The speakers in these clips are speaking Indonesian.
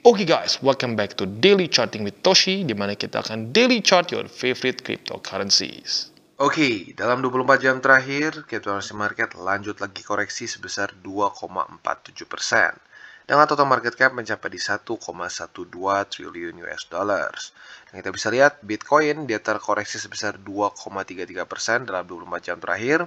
Oke okay guys, welcome back to Daily Charting with Toshi, di mana kita akan daily chart your favorite cryptocurrencies. Oke, okay, dalam 24 jam terakhir, cryptocurrency market lanjut lagi koreksi sebesar 2,47 persen dengan total market cap mencapai di 1,12 triliun US dollars. Yang kita bisa lihat Bitcoin dia terkoreksi sebesar 2,33% dalam 24 jam terakhir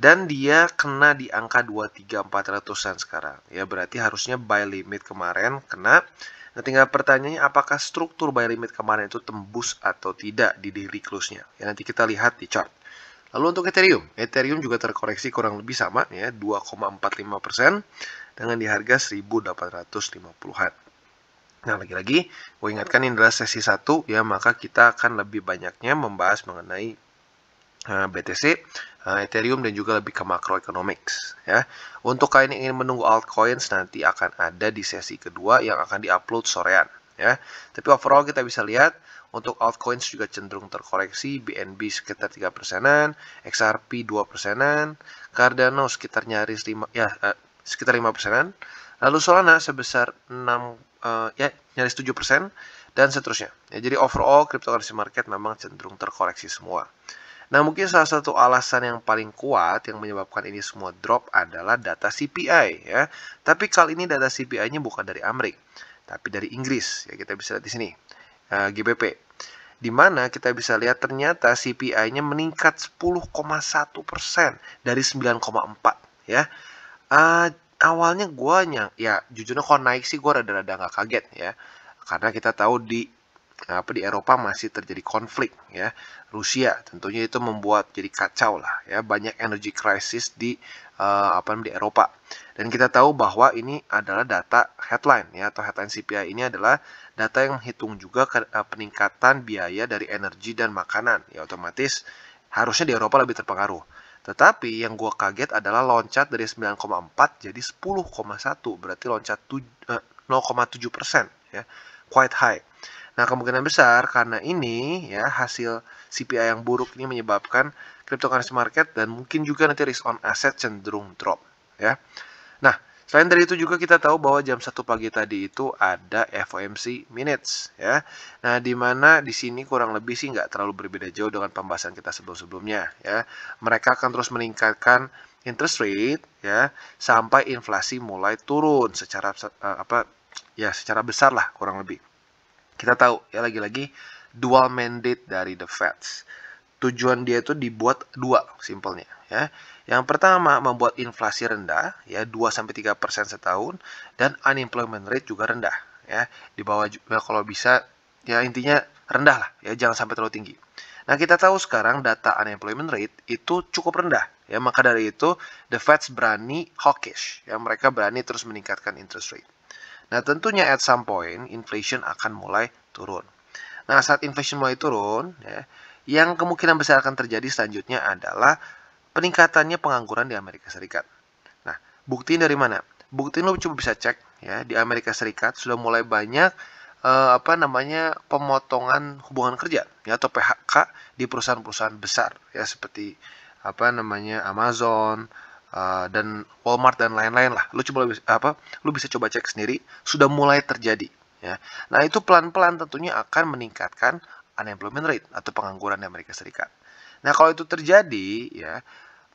dan dia kena di angka 23400-an sekarang. Ya berarti harusnya buy limit kemarin kena. Nah tinggal pertanyaannya apakah struktur buy limit kemarin itu tembus atau tidak di daily close-nya. Ya nanti kita lihat di chart. Lalu untuk Ethereum, Ethereum juga terkoreksi kurang lebih sama ya 2,45% dengan di harga 1850-an. Nah, lagi-lagi, gue ingatkan ini adalah sesi 1, ya, maka kita akan lebih banyaknya membahas mengenai BTC, Ethereum dan juga lebih ke macroeconomics ya. Untuk kalian yang ingin menunggu altcoins nanti akan ada di sesi kedua yang akan diupload sorean ya. Tapi overall kita bisa lihat untuk altcoins juga cenderung terkoreksi, BNB sekitar 3 persenan, XRP 2 persenan, Cardano sekitar nyaris 5 ya eh, sekitar 5 persenan, lalu Solana sebesar 6 eh, ya nyaris 7 persen dan seterusnya. Ya, jadi overall cryptocurrency market memang cenderung terkoreksi semua. Nah, mungkin salah satu alasan yang paling kuat yang menyebabkan ini semua drop adalah data CPI ya. Tapi kali ini data CPI-nya bukan dari Amerika, tapi dari Inggris. Ya, kita bisa lihat di sini. Uh, eh, GBP di mana kita bisa lihat ternyata CPI-nya meningkat 10,1% dari 9,4 ya. Uh, awalnya gue ya jujurnya kalau naik sih gue rada-rada nggak kaget ya karena kita tahu di apa di Eropa masih terjadi konflik ya Rusia tentunya itu membuat jadi kacau lah ya banyak energi krisis di uh, apa di Eropa dan kita tahu bahwa ini adalah data headline ya atau headline CPI ini adalah data yang menghitung juga ke, uh, peningkatan biaya dari energi dan makanan ya otomatis harusnya di Eropa lebih terpengaruh tetapi yang gue kaget adalah loncat dari 9,4 jadi 10,1 berarti loncat 0,7 eh, persen ya quite high Nah, kemungkinan besar karena ini ya hasil CPI yang buruk ini menyebabkan cryptocurrency market dan mungkin juga nanti risk on asset cenderung drop ya. Nah, selain dari itu juga kita tahu bahwa jam 1 pagi tadi itu ada FOMC minutes ya. Nah, di mana di sini kurang lebih sih nggak terlalu berbeda jauh dengan pembahasan kita sebelum-sebelumnya ya. Mereka akan terus meningkatkan interest rate ya sampai inflasi mulai turun secara eh, apa ya secara besar lah kurang lebih kita tahu ya lagi-lagi dual mandate dari the Feds. Tujuan dia itu dibuat dua simpelnya ya. Yang pertama membuat inflasi rendah ya 2 sampai 3% setahun dan unemployment rate juga rendah ya di bawah ya, kalau bisa ya intinya rendah lah ya jangan sampai terlalu tinggi. Nah, kita tahu sekarang data unemployment rate itu cukup rendah. Ya, maka dari itu the Feds berani hawkish, ya mereka berani terus meningkatkan interest rate. Nah, tentunya at some point inflation akan mulai turun. Nah, saat inflation mulai turun, ya, yang kemungkinan besar akan terjadi selanjutnya adalah peningkatannya pengangguran di Amerika Serikat. Nah, buktiin dari mana? Buktiin lo coba bisa cek ya di Amerika Serikat sudah mulai banyak eh, apa namanya pemotongan hubungan kerja ya atau PHK di perusahaan-perusahaan besar ya seperti apa namanya Amazon, uh, dan Walmart dan lain-lain lah. Lu coba apa? Lu bisa coba cek sendiri. Sudah mulai terjadi. Ya. Nah itu pelan-pelan tentunya akan meningkatkan unemployment rate atau pengangguran di Amerika Serikat. Nah kalau itu terjadi, ya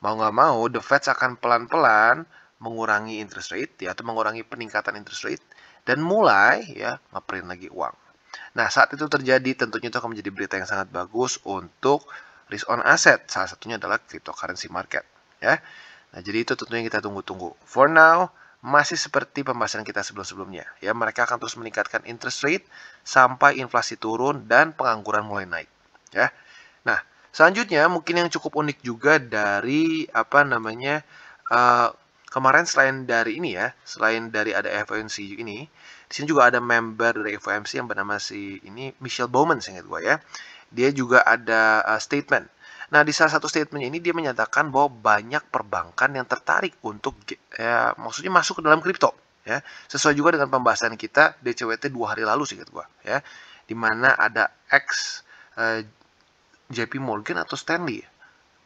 mau nggak mau, the Fed akan pelan-pelan mengurangi interest rate ya, atau mengurangi peningkatan interest rate dan mulai ya ngeprint lagi uang. Nah saat itu terjadi tentunya itu akan menjadi berita yang sangat bagus untuk risk on asset. Salah satunya adalah cryptocurrency market. Ya, Nah, jadi itu tentunya kita tunggu-tunggu. For now, masih seperti pembahasan kita sebelum-sebelumnya. Ya, mereka akan terus meningkatkan interest rate sampai inflasi turun dan pengangguran mulai naik. Ya. Nah, selanjutnya mungkin yang cukup unik juga dari apa namanya uh, kemarin selain dari ini ya, selain dari ada FOMC ini, di sini juga ada member dari FOMC yang bernama si ini Michelle Bowman seingat gua ya. Dia juga ada uh, statement Nah, di salah satu statementnya ini dia menyatakan bahwa banyak perbankan yang tertarik untuk ya, maksudnya masuk ke dalam kripto ya. Sesuai juga dengan pembahasan kita DCWT dua hari lalu sih gua ya. Di mana ada X eh, JP Morgan atau Stanley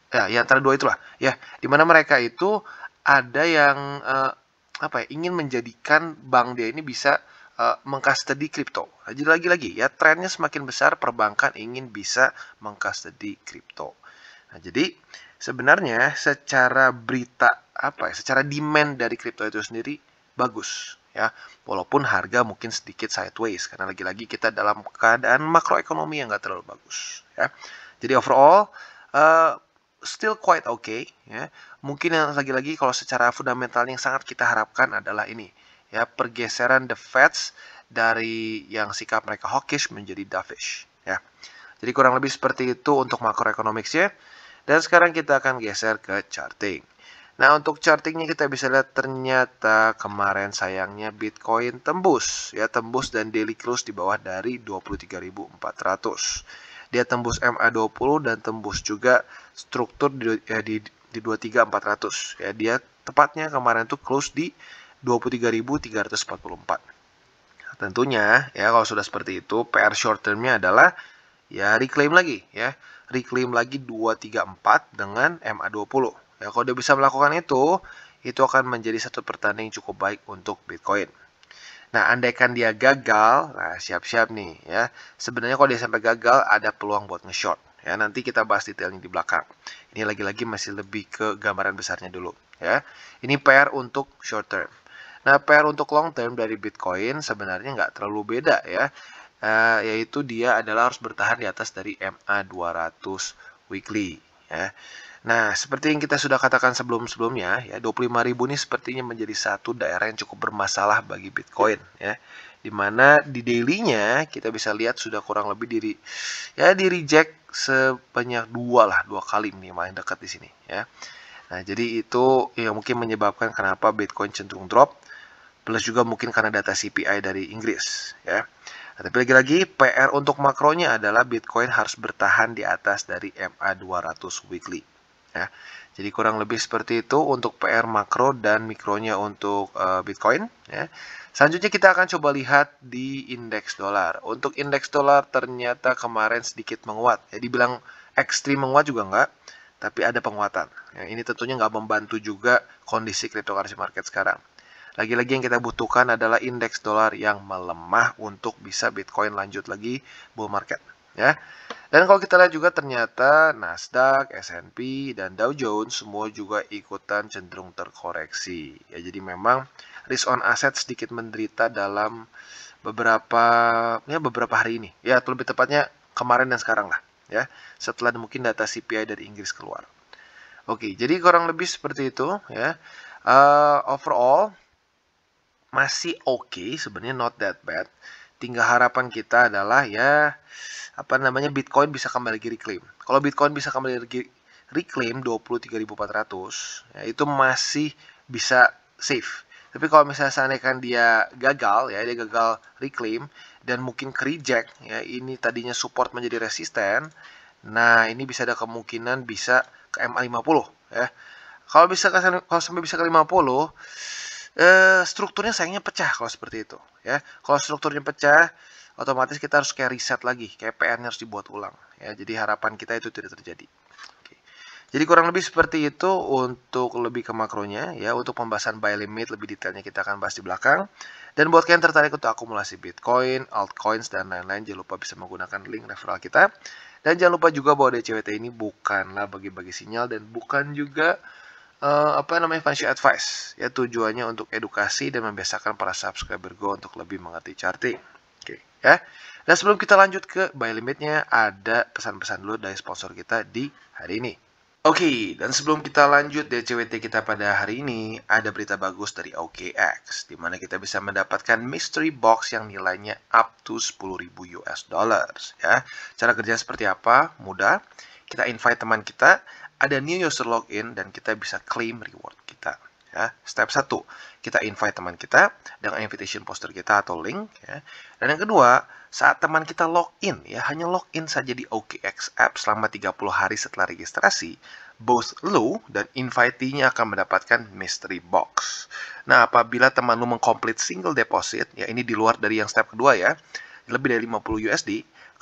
ya, ya antara dua itulah ya. Di mana mereka itu ada yang eh, apa ya, ingin menjadikan bank dia ini bisa uh, eh, di kripto. Jadi lagi-lagi ya trennya semakin besar perbankan ingin bisa di kripto. Nah, jadi sebenarnya secara berita apa ya, secara demand dari kripto itu sendiri bagus ya. Walaupun harga mungkin sedikit sideways karena lagi-lagi kita dalam keadaan makroekonomi yang nggak terlalu bagus ya. Jadi overall uh, still quite okay ya. Mungkin yang lagi-lagi kalau secara fundamental yang sangat kita harapkan adalah ini ya pergeseran the Feds dari yang sikap mereka hawkish menjadi dovish ya. Jadi kurang lebih seperti itu untuk makroekonomiknya. Dan sekarang kita akan geser ke charting. Nah, untuk chartingnya kita bisa lihat ternyata kemarin sayangnya Bitcoin tembus. Ya, tembus dan daily close di bawah dari 23.400. Dia tembus MA20 dan tembus juga struktur di, ya, di, di 23.400. Ya, dia tepatnya kemarin tuh close di 23.344. Tentunya, ya kalau sudah seperti itu, PR short termnya adalah ya reclaim lagi ya reclaim lagi 234 dengan MA20. Ya, nah, kalau dia bisa melakukan itu, itu akan menjadi satu pertanding cukup baik untuk Bitcoin. Nah, andaikan dia gagal, nah siap-siap nih ya. Sebenarnya kalau dia sampai gagal ada peluang buat nge-short. Ya, nanti kita bahas detailnya di belakang. Ini lagi-lagi masih lebih ke gambaran besarnya dulu ya. Ini pair untuk short term. Nah, pair untuk long term dari Bitcoin sebenarnya nggak terlalu beda ya uh, yaitu dia adalah harus bertahan di atas dari MA 200 weekly ya. Nah, seperti yang kita sudah katakan sebelum-sebelumnya ya, 25.000 ini sepertinya menjadi satu daerah yang cukup bermasalah bagi Bitcoin ya. Di mana di daily-nya kita bisa lihat sudah kurang lebih diri ya di reject sebanyak dua lah, dua kali minimal yang dekat di sini ya. Nah, jadi itu yang mungkin menyebabkan kenapa Bitcoin cenderung drop plus juga mungkin karena data CPI dari Inggris ya. Nah, tapi lagi-lagi PR untuk makronya adalah Bitcoin harus bertahan di atas dari MA 200 weekly. Ya. Jadi kurang lebih seperti itu untuk PR makro dan mikronya untuk uh, Bitcoin. Ya. Selanjutnya kita akan coba lihat di indeks dolar. Untuk indeks dolar ternyata kemarin sedikit menguat. Ya, dibilang ekstrim menguat juga enggak, tapi ada penguatan. Ya, ini tentunya nggak membantu juga kondisi cryptocurrency market sekarang. Lagi-lagi yang kita butuhkan adalah indeks dolar yang melemah untuk bisa Bitcoin lanjut lagi bull market ya. Dan kalau kita lihat juga ternyata Nasdaq, S&P, dan Dow Jones semua juga ikutan cenderung terkoreksi. Ya, jadi memang risk on asset sedikit menderita dalam beberapa ya beberapa hari ini. Ya, atau lebih tepatnya kemarin dan sekarang lah, ya. Setelah mungkin data CPI dari Inggris keluar. Oke, jadi kurang lebih seperti itu ya. Uh, overall masih oke okay, sebenarnya not that bad. Tinggal harapan kita adalah ya apa namanya Bitcoin bisa kembali lagi reclaim. Kalau Bitcoin bisa kembali lagi reclaim 23.400, ya, itu masih bisa safe. Tapi kalau misalnya seandainya dia gagal ya, dia gagal reclaim dan mungkin ke reject ya, ini tadinya support menjadi resisten. Nah, ini bisa ada kemungkinan bisa ke MA 50 ya. Kalau bisa kalau sampai bisa ke 50 eh, strukturnya sayangnya pecah kalau seperti itu ya. Kalau strukturnya pecah, otomatis kita harus kayak riset lagi, kayak pr harus dibuat ulang ya. Jadi harapan kita itu tidak terjadi. Oke. Jadi kurang lebih seperti itu untuk lebih ke makronya ya. Untuk pembahasan buy limit lebih detailnya kita akan bahas di belakang. Dan buat kalian tertarik untuk akumulasi Bitcoin, altcoins, dan lain-lain, jangan lupa bisa menggunakan link referral kita. Dan jangan lupa juga bahwa DCWT ini bukanlah bagi-bagi sinyal dan bukan juga uh, apa namanya financial advice ya tujuannya untuk edukasi dan membiasakan para subscriber gue untuk lebih mengerti charting oke okay, ya dan sebelum kita lanjut ke buy limitnya ada pesan-pesan dulu dari sponsor kita di hari ini Oke, dan sebelum kita lanjut DCWT kita pada hari ini, ada berita bagus dari OKX, di mana kita bisa mendapatkan mystery box yang nilainya up to 10.000 US dollars. Ya, cara kerja seperti apa? Mudah. Kita invite teman kita, ada new user login, dan kita bisa claim reward kita. Ya, step satu kita invite teman kita dengan invitation poster kita atau link. Ya. Dan yang kedua, saat teman kita login, ya hanya login saja di OKX App selama 30 hari setelah registrasi, both lo dan invitee-nya akan mendapatkan mystery box. Nah, apabila teman lu mengkomplit single deposit, ya ini di luar dari yang step kedua ya, lebih dari 50 USD,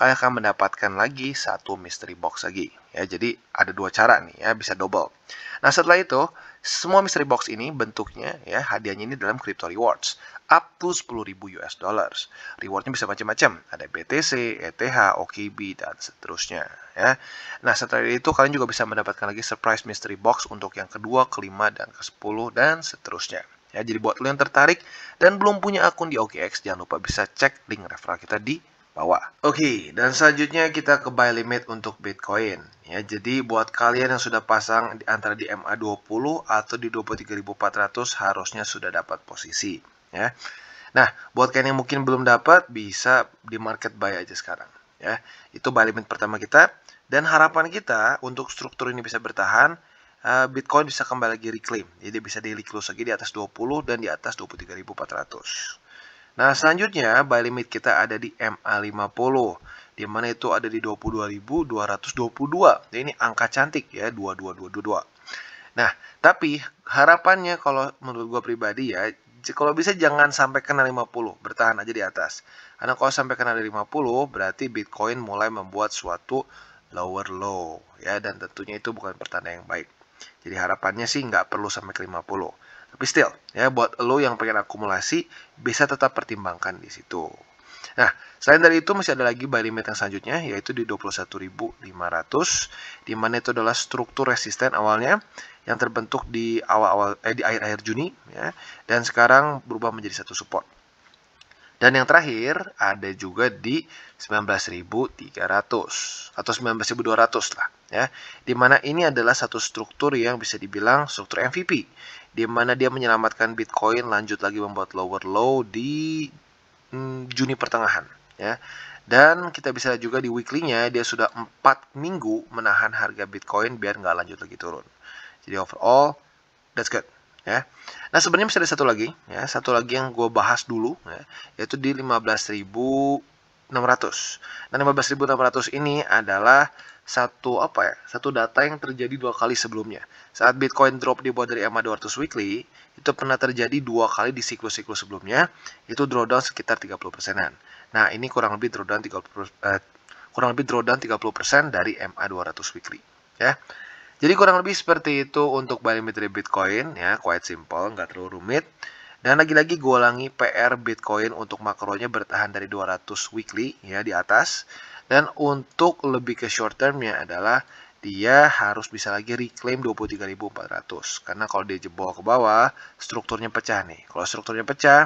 kalian akan mendapatkan lagi satu mystery box lagi. Ya, jadi ada dua cara nih ya, bisa double. Nah, setelah itu, semua mystery box ini bentuknya ya, hadiahnya ini dalam crypto rewards up to 10.000 US dollars. Rewardnya bisa macam-macam, ada BTC, ETH, OKB, dan seterusnya. Ya. Nah, setelah itu kalian juga bisa mendapatkan lagi surprise mystery box untuk yang kedua, kelima, dan ke-10, dan seterusnya. Ya, jadi buat lo yang tertarik dan belum punya akun di OKX, jangan lupa bisa cek link referral kita di bawah. Oke, okay, dan selanjutnya kita ke buy limit untuk Bitcoin. Ya, jadi buat kalian yang sudah pasang di antara di MA20 atau di 23.400 harusnya sudah dapat posisi, ya. Nah, buat kalian yang mungkin belum dapat bisa di market buy aja sekarang, ya. Itu buy limit pertama kita dan harapan kita untuk struktur ini bisa bertahan eh, Bitcoin bisa kembali lagi reclaim. Jadi bisa di-reclose lagi di atas 20 dan di atas 23.400. Nah, selanjutnya buy limit kita ada di MA50. Di mana itu ada di 22.222. ini angka cantik ya, 2222. Nah, tapi harapannya kalau menurut gua pribadi ya, kalau bisa jangan sampai kena 50, bertahan aja di atas. Karena kalau sampai kena 50, berarti Bitcoin mulai membuat suatu lower low ya dan tentunya itu bukan pertanda yang baik. Jadi harapannya sih nggak perlu sampai ke 50. Tapi still, ya buat lo yang pengen akumulasi bisa tetap pertimbangkan di situ. Nah, selain dari itu masih ada lagi buy limit yang selanjutnya yaitu di 21.500 di mana itu adalah struktur resisten awalnya yang terbentuk di awal-awal eh di akhir-akhir Juni ya dan sekarang berubah menjadi satu support. Dan yang terakhir ada juga di 19.300 atau 19.200 lah ya. di mana ini adalah satu struktur yang bisa dibilang struktur MVP di mana dia menyelamatkan Bitcoin lanjut lagi membuat lower low di mm, Juni pertengahan ya. Dan kita bisa juga di weekly-nya dia sudah empat minggu menahan harga Bitcoin biar nggak lanjut lagi turun. Jadi overall that's good ya. Nah, sebenarnya masih ada satu lagi ya, satu lagi yang gue bahas dulu ya, yaitu di 15.600. Nah, 15.600 ini adalah satu apa ya satu data yang terjadi dua kali sebelumnya saat Bitcoin drop di bawah dari EMA 200 weekly itu pernah terjadi dua kali di siklus-siklus sebelumnya itu drawdown sekitar 30 persenan nah ini kurang lebih drawdown 30 eh, kurang lebih drawdown 30 persen dari MA 200 weekly ya jadi kurang lebih seperti itu untuk barometer Bitcoin ya quite simple nggak terlalu rumit dan lagi-lagi gue ulangi PR Bitcoin untuk makronya bertahan dari 200 weekly ya di atas. Dan untuk lebih ke short termnya adalah dia harus bisa lagi reclaim 23.400 karena kalau dia jebol ke bawah strukturnya pecah nih kalau strukturnya pecah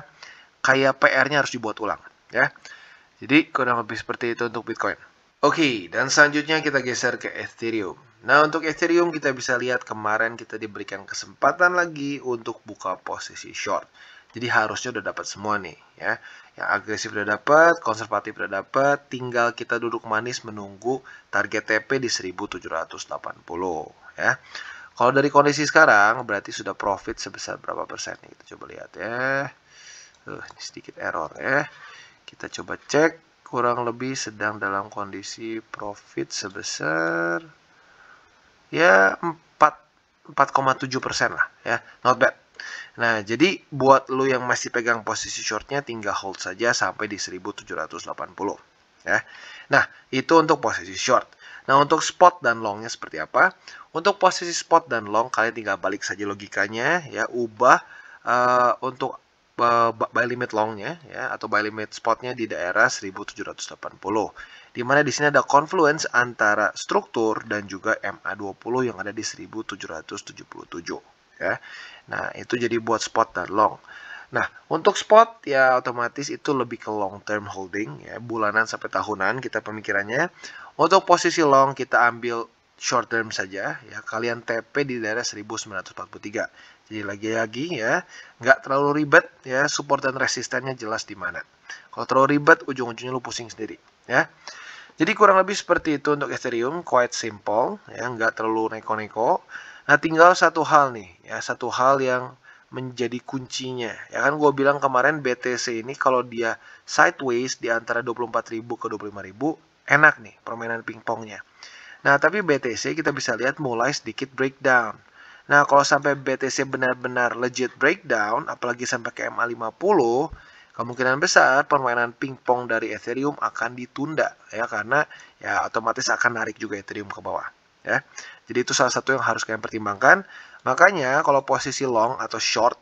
kayak PR-nya harus dibuat ulang ya jadi kurang lebih seperti itu untuk Bitcoin oke okay, dan selanjutnya kita geser ke Ethereum Nah, untuk Ethereum kita bisa lihat kemarin kita diberikan kesempatan lagi untuk buka posisi short. Jadi harusnya udah dapat semua nih, ya. Yang agresif udah dapat, konservatif udah dapat, tinggal kita duduk manis menunggu target TP di 1780, ya. Kalau dari kondisi sekarang berarti sudah profit sebesar berapa persen nih? Kita coba lihat ya. Uh, ini sedikit error ya. Kita coba cek kurang lebih sedang dalam kondisi profit sebesar ya 4,7 persen lah ya not bad Nah, jadi buat lu yang masih pegang posisi shortnya tinggal hold saja sampai di 1780 ya. Nah, itu untuk posisi short. Nah, untuk spot dan longnya seperti apa? Untuk posisi spot dan long kalian tinggal balik saja logikanya ya, ubah uh, untuk uh, buy limit longnya ya atau buy limit spotnya di daerah 1780 di mana di sini ada confluence antara struktur dan juga MA20 yang ada di 1777 ya. Nah, itu jadi buat spot dan long. Nah, untuk spot ya otomatis itu lebih ke long term holding ya, bulanan sampai tahunan kita pemikirannya. Untuk posisi long kita ambil short term saja ya, kalian TP di daerah 1943. Jadi lagi-lagi ya, nggak terlalu ribet ya, support dan resistennya jelas di mana. Kalau terlalu ribet ujung-ujungnya lu pusing sendiri ya. Jadi kurang lebih seperti itu untuk Ethereum, quite simple, ya nggak terlalu neko-neko. Nah tinggal satu hal nih, ya satu hal yang menjadi kuncinya. Ya kan gue bilang kemarin BTC ini kalau dia sideways di antara 24.000 ke 25.000, enak nih permainan pingpongnya. Nah tapi BTC kita bisa lihat mulai sedikit breakdown. Nah kalau sampai BTC benar-benar legit breakdown, apalagi sampai ke MA 50, kemungkinan besar permainan pingpong dari Ethereum akan ditunda ya karena ya otomatis akan narik juga Ethereum ke bawah ya. Jadi itu salah satu yang harus kalian pertimbangkan. Makanya kalau posisi long atau short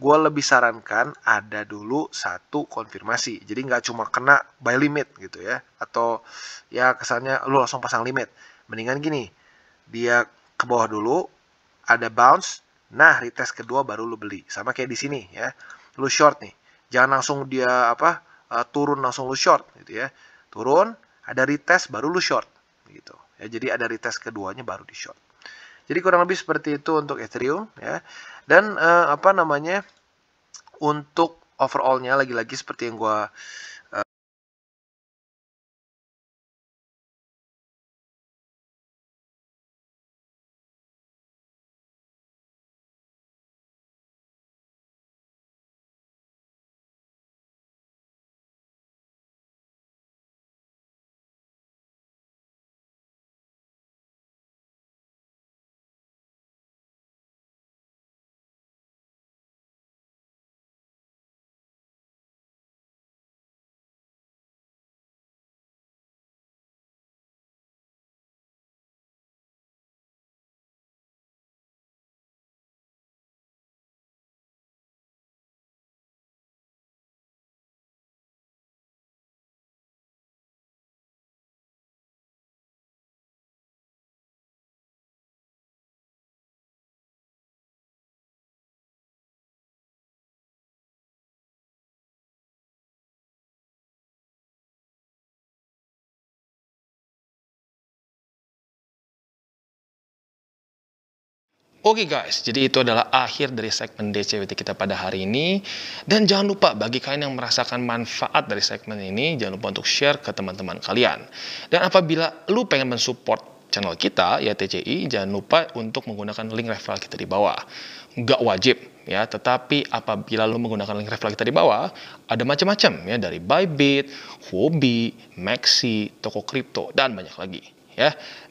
gue lebih sarankan ada dulu satu konfirmasi. Jadi nggak cuma kena buy limit gitu ya. Atau ya kesannya lu langsung pasang limit. Mendingan gini, dia ke bawah dulu, ada bounce, nah retest kedua baru lu beli. Sama kayak di sini ya. Lu short nih jangan langsung dia apa uh, turun langsung lu short gitu ya turun ada retest baru lu short gitu ya jadi ada retest keduanya baru di short jadi kurang lebih seperti itu untuk Ethereum ya dan uh, apa namanya untuk overallnya lagi-lagi seperti yang gue Oke okay guys, jadi itu adalah akhir dari segmen DCWT kita pada hari ini. Dan jangan lupa bagi kalian yang merasakan manfaat dari segmen ini, jangan lupa untuk share ke teman-teman kalian. Dan apabila lu pengen mensupport channel kita, ya TCI, jangan lupa untuk menggunakan link referral kita di bawah. Nggak wajib, ya tetapi apabila lu menggunakan link referral kita di bawah ada macam-macam ya dari Bybit, Huobi, Maxi, toko kripto dan banyak lagi ya